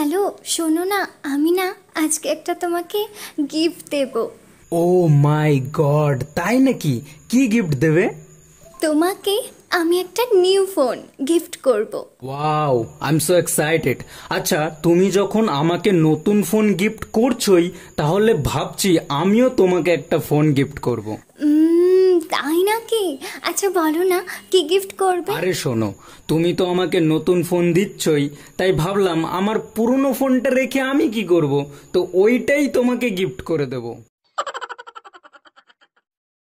hello শোনো না আমি না আজকে একটা তোমাকে গিফট দেব ও মাই গড তাই নাকি কি গিফট দেবে তোমাকে আমি একটা নিউ ফোন গিফট করব wow I am so excited আচ্ছা তুমি যখন আমাকে নতুন ফোন গিফট করছই তাহলে ভাবছি আমিও তোমাকে একটা ফোন গিফট করব কি আচ্ছা বলো না কি গিফট করবে আরে শোনো তুমি তো আমাকে নতুন ফোন দিচ্ছই তাই ভাবলাম আমার পুরনো ফোনটা রেখে আমি কি করব তো ওইটাই তোমাকে গিফট করে দেবো